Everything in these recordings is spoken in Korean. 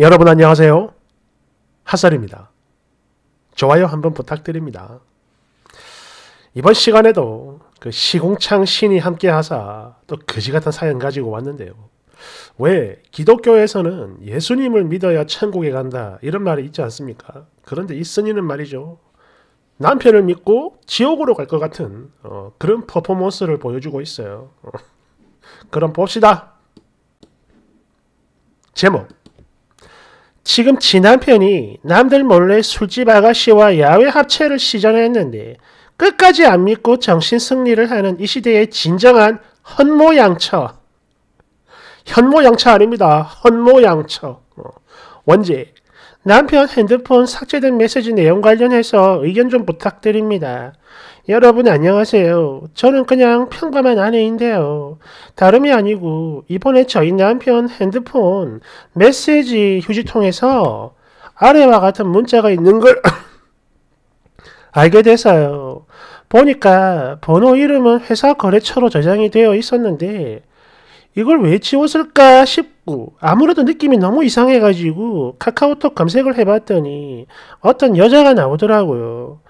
여러분 안녕하세요. 핫살입니다. 좋아요 한번 부탁드립니다. 이번 시간에도 그 시공창 신이 함께 하사 또 거지 같은 사연 가지고 왔는데요. 왜 기독교에서는 예수님을 믿어야 천국에 간다 이런 말이 있지 않습니까? 그런데 이 스님은 말이죠. 남편을 믿고 지옥으로 갈 것 같은 어, 그런 퍼포먼스를 보여주고 있어요. 그럼 봅시다. 제목 지금 지 남편이 남들 몰래 술집 아가씨와 야외 합체를 시전했는데 끝까지 안 믿고 정신 승리를 하는 이 시대의 진정한 헌모양처. 현모양처 아닙니다. 헌모양처. 어. 원제. 남편 핸드폰 삭제된 메시지 내용 관련해서 의견 좀 부탁드립니다. 여러분 안녕하세요. 저는 그냥 평범한 아내인데요. 다름이 아니고 이번에 저희 남편 핸드폰 메시지 휴지통에서 아래와 같은 문자가 있는 걸 알게 돼서요. 보니까 번호 이름은 회사 거래처로 저장이 되어 있었는데 이걸 왜 지웠을까 싶고 아무래도 느낌이 너무 이상해가지고 카카오톡 검색을 해봤더니 어떤 여자가 나오더라고요.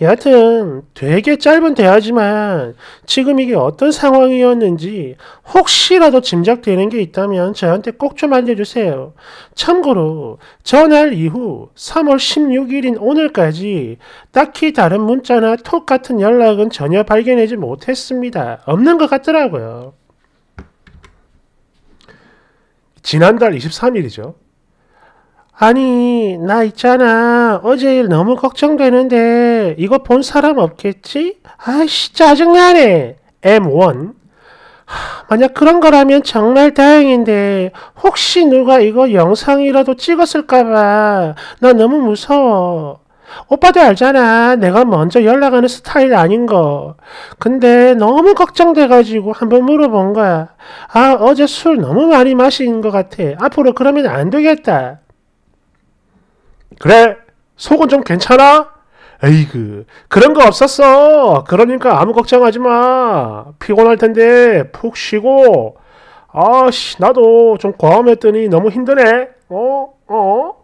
여하튼 되게 짧은 대화지만 지금 이게 어떤 상황이었는지 혹시라도 짐작되는 게 있다면 저한테 꼭 좀 알려주세요. 참고로 전날 이후 3월 16일인 오늘까지 딱히 다른 문자나 톡 같은 연락은 전혀 발견하지 못했습니다. 없는 것 같더라고요. 지난달 23일이죠. 아니, 나 있잖아. 어제 일 너무 걱정되는데, 이거 본 사람 없겠지? 아이씨, 짜증나네. M1. 하, 만약 그런 거라면 정말 다행인데, 혹시 누가 이거 영상이라도 찍었을까봐, 나 너무 무서워. 오빠도 알잖아. 내가 먼저 연락하는 스타일 아닌 거. 근데 너무 걱정돼가지고 한번 물어본 거야. 아, 어제 술 너무 많이 마신 것 같아. 앞으로 그러면 안 되겠다. 그래, 속은 좀 괜찮아? 에이그, 그런 거 없었어. 그러니까 아무 걱정하지 마. 피곤할 텐데 푹 쉬고. 아씨, 나도 좀 과음했더니 너무 힘드네. 어? 어?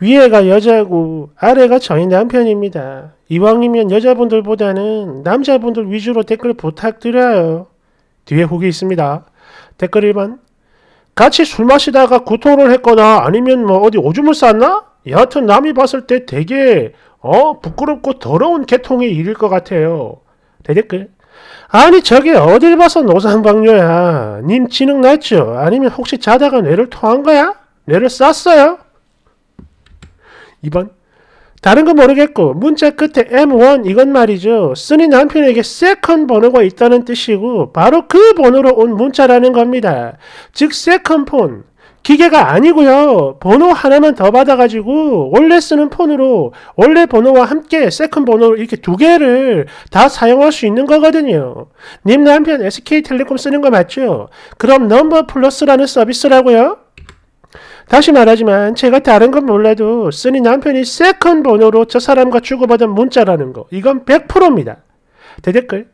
위에가 여자고 아래가 저희 남편입니다. 이왕이면 여자분들보다는 남자분들 위주로 댓글 부탁드려요. 뒤에 후기 있습니다. 댓글 1번 같이 술 마시다가 구토를 했거나 아니면 뭐 어디 오줌을 쌌나? 여하튼 남이 봤을 때 되게 어 부끄럽고 더러운 개통의 일일 것 같아요. 대댓글 아니 저게 어딜 봐서 노상방뇨야. 님 지능 났죠? 아니면 혹시 자다가 뇌를 토한 거야? 뇌를 쌌어요? 2번. 다른 거 모르겠고 문자 끝에 M1 이건 말이죠. 쓰니 남편에게 세컨 번호가 있다는 뜻이고 바로 그 번호로 온 문자라는 겁니다. 즉 세컨 폰. 기계가 아니고요. 번호 하나만 더 받아가지고 원래 쓰는 폰으로 원래 번호와 함께 세컨 번호 이렇게 두 개를 다 사용할 수 있는 거거든요. 님 남편 SK텔레콤 쓰는 거 맞죠? 그럼 넘버 플러스라는 서비스라고요? 다시 말하지만 제가 다른 건 몰라도 쓰니 남편이 세컨 번호로 저 사람과 주고받은 문자라는 거 이건 100%입니다. 대댓글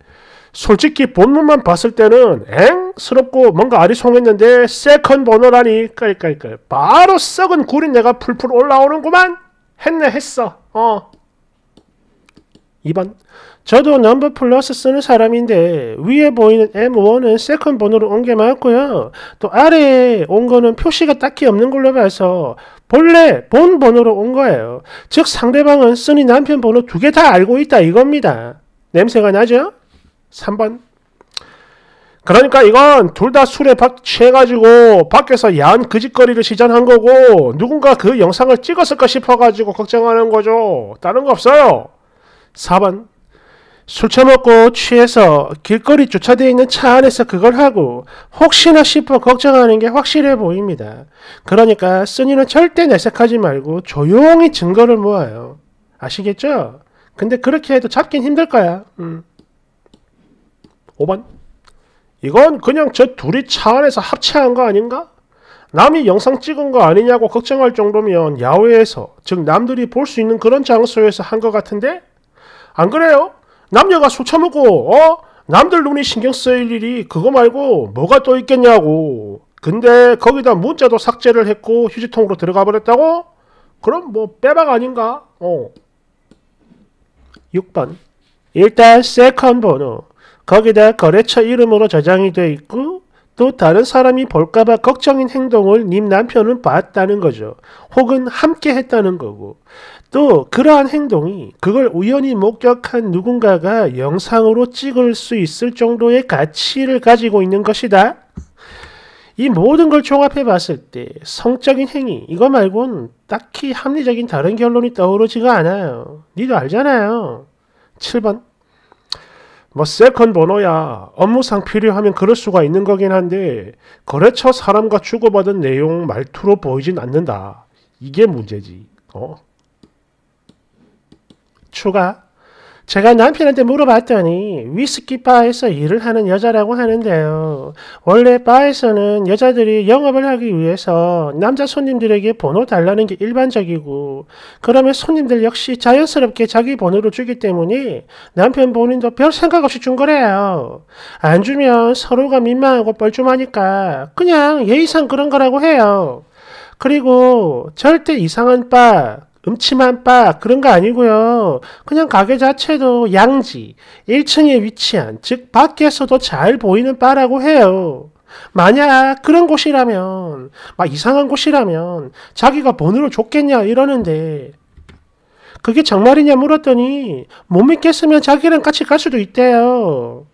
솔직히 본문만 봤을 때는 엥스럽고 뭔가 아리송했는데 세컨 번호라니 깔깔깔 바로 썩은 구린 내가 풀풀 올라오는구만 했네 했어 어 2번 저도 넘버 플러스 쓰는 사람인데 위에 보이는 M1은 세컨 번호로 온 게 맞고요. 또 아래에 온 거는 표시가 딱히 없는 걸로 봐서 본래 본 번호로 온 거예요. 즉 상대방은 쓰니 남편 번호 두 개 다 알고 있다 이겁니다. 냄새가 나죠? 3번 그러니까 이건 둘 다 술에 박 취해가지고 밖에서 야한 그짓거리를 시전한 거고 누군가 그 영상을 찍었을까 싶어가지고 걱정하는 거죠. 다른 거 없어요. 4번 술 처먹고 취해서 길거리 주차되어 있는 차 안에서 그걸 하고 혹시나 싶어 걱정하는 게 확실해 보입니다. 그러니까 쓴이는 절대 내색하지 말고 조용히 증거를 모아요. 아시겠죠? 근데 그렇게 해도 잡긴 힘들 거야. 음. 5번 이건 그냥 저 둘이 차 안에서 합체한 거 아닌가? 남이 영상 찍은 거 아니냐고 걱정할 정도면 야외에서 즉 남들이 볼 수 있는 그런 장소에서 한 것 같은데? 안 그래요? 남녀가 술 처먹고 어? 남들 눈이 신경 쓰일 일이 그거 말고 뭐가 또 있겠냐고. 근데 거기다 문자도 삭제를 했고 휴지통으로 들어가 버렸다고? 그럼 뭐 빼박 아닌가? 어. 6번. 일단 세컨 번호. 거기다 거래처 이름으로 저장이 돼 있고 또 다른 사람이 볼까봐 걱정인 행동을 님 남편은 봤다는 거죠. 혹은 함께 했다는 거고. 또 그러한 행동이 그걸 우연히 목격한 누군가가 영상으로 찍을 수 있을 정도의 가치를 가지고 있는 것이다. 이 모든 걸 종합해 봤을 때 성적인 행위 이거 말곤 딱히 합리적인 다른 결론이 떠오르지가 않아요. 니도 알잖아요. 7번 뭐 세컨 번호야 업무상 필요하면 그럴 수가 있는 거긴 한데 거래처 사람과 주고받은 내용 말투로 보이진 않는다. 이게 문제지. 어? 추가. 제가 남편한테 물어봤더니 위스키 바에서 일을 하는 여자라고 하는데요. 원래 바에서는 여자들이 영업을 하기 위해서 남자 손님들에게 번호 달라는 게 일반적이고 그러면 손님들 역시 자연스럽게 자기 번호를 주기 때문에 남편 본인도 별 생각 없이 준 거래요. 안 주면 서로가 민망하고 뻘쭘하니까 그냥 예의상 그런 거라고 해요. 그리고 절대 이상한 바 음침한바 그런 거 아니고요. 그냥 가게 자체도 양지 1층에 위치한 즉 밖에서도 잘 보이는 바라고 해요. 만약 그런 곳이라면 막 이상한 곳이라면 자기가 번호를 줬겠냐 이러는데 그게 정말이냐 물었더니 못 믿겠으면 자기랑 같이 갈 수도 있대요.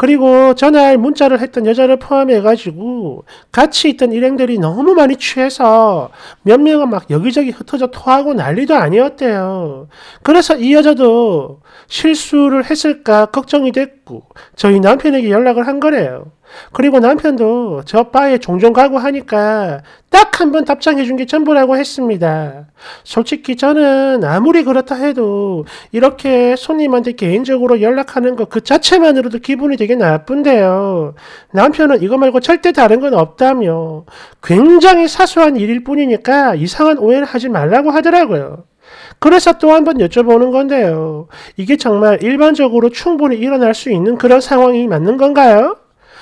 그리고 전날 문자를 했던 여자를 포함해가지고 같이 있던 일행들이 너무 많이 취해서 몇 명은 막 여기저기 흩어져 토하고 난리도 아니었대요. 그래서 이 여자도 실수를 했을까 걱정이 됐고 저희 남편에게 연락을 한 거래요. 그리고 남편도 저 바에 종종 가고 하니까 딱 한 번 답장해 준 게 전부라고 했습니다. 솔직히 저는 아무리 그렇다 해도 이렇게 손님한테 개인적으로 연락하는 것 그 자체만으로도 기분이 되게 나쁜데요. 남편은 이거 말고 절대 다른 건 없다며 굉장히 사소한 일일 뿐이니까 이상한 오해를 하지 말라고 하더라고요. 그래서 또 한 번 여쭤보는 건데요. 이게 정말 일반적으로 충분히 일어날 수 있는 그런 상황이 맞는 건가요?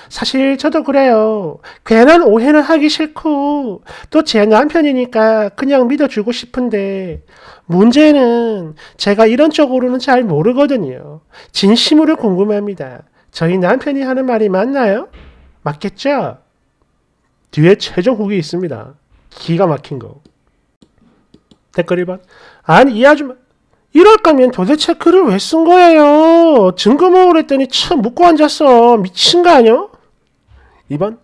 사실 저도 그래요. 괜한 오해는 하기 싫고 또 제 남편이니까 그냥 믿어주고 싶은데 문제는 제가 이런 쪽으로는 잘 모르거든요. 진심으로 궁금합니다. 저희 남편이 하는 말이 맞나요? 맞겠죠? 뒤에 최종 후기 있습니다. 기가 막힌 거. 댓글 1번. 아니, 이 아줌마. 이럴 거면 도대체 글을 왜 쓴 거예요? 증거 모으랬더니 참 묻고 앉았어. 미친 거 아니야? 2번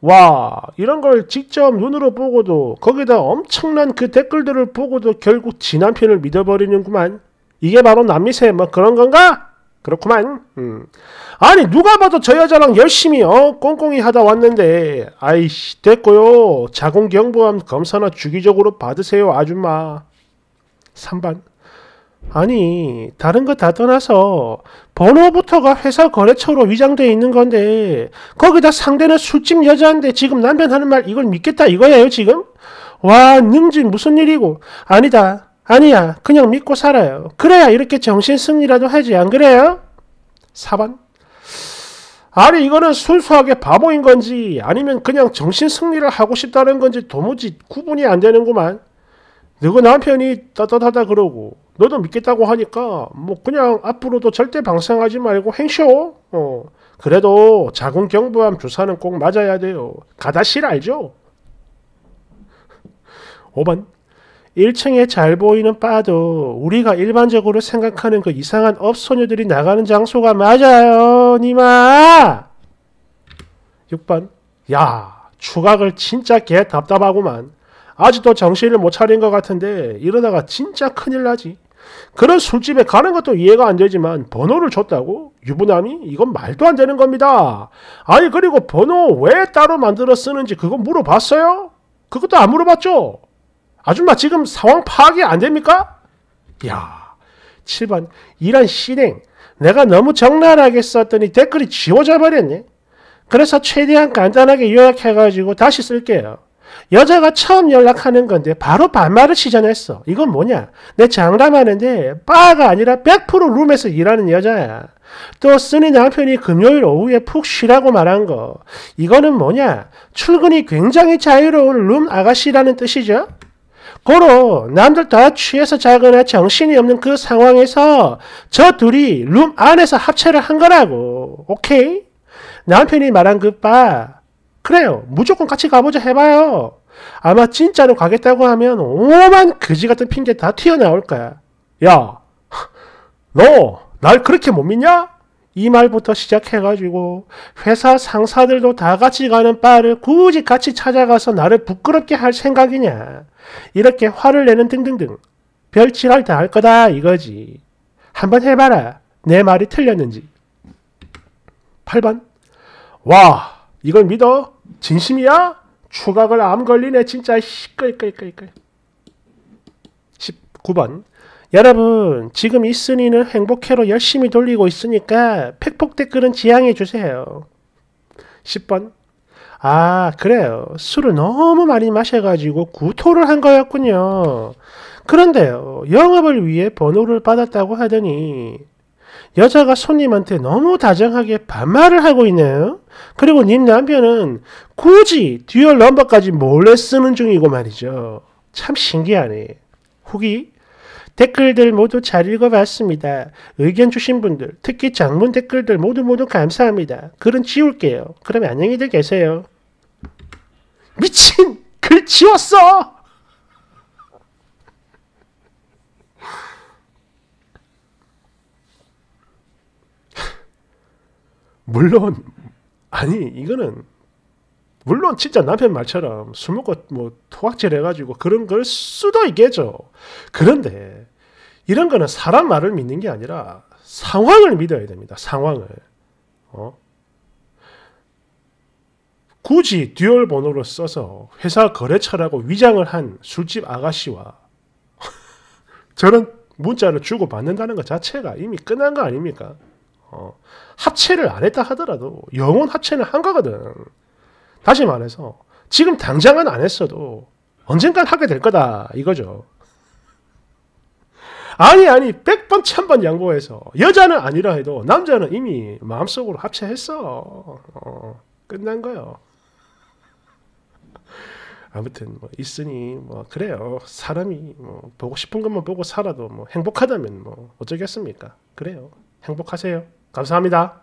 와 이런 걸 직접 눈으로 보고도 거기다 엄청난 그 댓글들을 보고도 결국 지난편을 믿어버리는구만 이게 바로 남미세 뭐 그런 건가? 그렇구만 음. 아니 누가 봐도 저 여자랑 열심히 어 꽁꽁이 하다 왔는데 아이씨 됐고요 자궁경부암 검사나 주기적으로 받으세요 아줌마 3번 아니 다른 거 다 떠나서 번호부터가 회사 거래처로 위장돼 있는 건데 거기다 상대는 술집 여자인데 지금 남편 하는 말 이걸 믿겠다 이거예요 지금? 와 능지 무슨 일이고 아니다 아니야 그냥 믿고 살아요 그래야 이렇게 정신승리라도 하지 안 그래요? 4번 아니 이거는 순수하게 바보인 건지 아니면 그냥 정신승리를 하고 싶다는 건지 도무지 구분이 안 되는구만 너가 남편이 따뜻하다 그러고 너도 믿겠다고 하니까 뭐 그냥 앞으로도 절대 방생하지 말고 행쇼. 어. 그래도 자궁경부암 주사는 꼭 맞아야 돼요. 가다실 알죠? 5번 1층에 잘 보이는 바도 우리가 일반적으로 생각하는 그 이상한 업소녀들이 나가는 장소가 맞아요, 니마! 6번 야, 추각을 진짜 개 답답하구만. 아직도 정신을 못 차린 것 같은데 이러다가 진짜 큰일 나지. 그런 술집에 가는 것도 이해가 안 되지만 번호를 줬다고? 유부남이? 이건 말도 안 되는 겁니다. 아니 그리고 번호 왜 따로 만들어 쓰는지 그거 물어봤어요? 그것도 안 물어봤죠? 아줌마 지금 상황 파악이 안 됩니까? 야 7번 이런 실행 내가 너무 적나라하게 썼더니 댓글이 지워져 버렸네. 그래서 최대한 간단하게 요약해가지고 다시 쓸게요. 여자가 처음 연락하는 건데 바로 반말을 시전했어. 이건 뭐냐? 내 장담하는데 바가 아니라 100% 룸에서 일하는 여자야. 또 쓰니 남편이 금요일 오후에 푹 쉬라고 말한 거. 이거는 뭐냐? 출근이 굉장히 자유로운 룸 아가씨라는 뜻이죠. 고로 남들 다 취해서 자거나 정신이 없는 그 상황에서 저 둘이 룸 안에서 합체를 한 거라고. 오케이? 남편이 말한 그 바. 그래요. 무조건 같이 가보자 해봐요. 아마 진짜로 가겠다고 하면 오만 그지 같은 핑계 다 튀어나올 거야. 야, 너 날 그렇게 못 믿냐? 이 말부터 시작해가지고 회사 상사들도 다 같이 가는 바를 굳이 같이 찾아가서 나를 부끄럽게 할 생각이냐. 이렇게 화를 내는 등등등. 별지랄 다 할 거다 이거지. 한번 해봐라. 내 말이 틀렸는지. 8번. 와, 이걸 믿어? 진심이야? 추각을 암 걸리네 진짜 시끌끌끌끌 19번 여러분 지금 이순이는행복해로 열심히 돌리고 있으니까 팩폭 댓글은 지양해 주세요. 10번 아 그래요 술을 너무 많이 마셔가지고 구토를 한 거였군요. 그런데요 영업을 위해 번호를 받았다고 하더니 여자가 손님한테 너무 다정하게 반말을 하고 있네요. 그리고 님 남편은 굳이 듀얼 넘버까지 몰래 쓰는 중이고 말이죠. 참 신기하네. 후기 댓글들 모두 잘 읽어봤습니다. 의견 주신 분들, 특히 장문 댓글들 모두 모두 감사합니다. 글은 지울게요. 그럼 안녕히들 계세요. 미친! 글 지웠어! 물론 아니 이거는 물론 진짜 남편 말처럼 술 먹고 뭐 토악질 해가지고 그런 걸 수도 있겠죠. 그런데 이런 거는 사람 말을 믿는 게 아니라 상황을 믿어야 됩니다. 상황을. 어? 굳이 듀얼 번호를 써서 회사 거래처라고 위장을 한 술집 아가씨와 저런 문자를 주고받는다는 것 자체가 이미 끝난 거 아닙니까? 합체를 어, 안 했다 하더라도 영혼 합체는 한 거거든. 다시 말해서 지금 당장은 안 했어도 언젠간 하게 될 거다 이거죠. 아니 아니 백번 천번 양보해서 여자는 아니라 해도 남자는 이미 마음속으로 합체했어. 어, 끝난 거요. 아무튼 뭐 있으니 뭐 그래요. 사람이 뭐 보고 싶은 것만 보고 살아도 뭐 행복하다면 뭐 어쩌겠습니까? 그래요. 행복하세요. 감사합니다.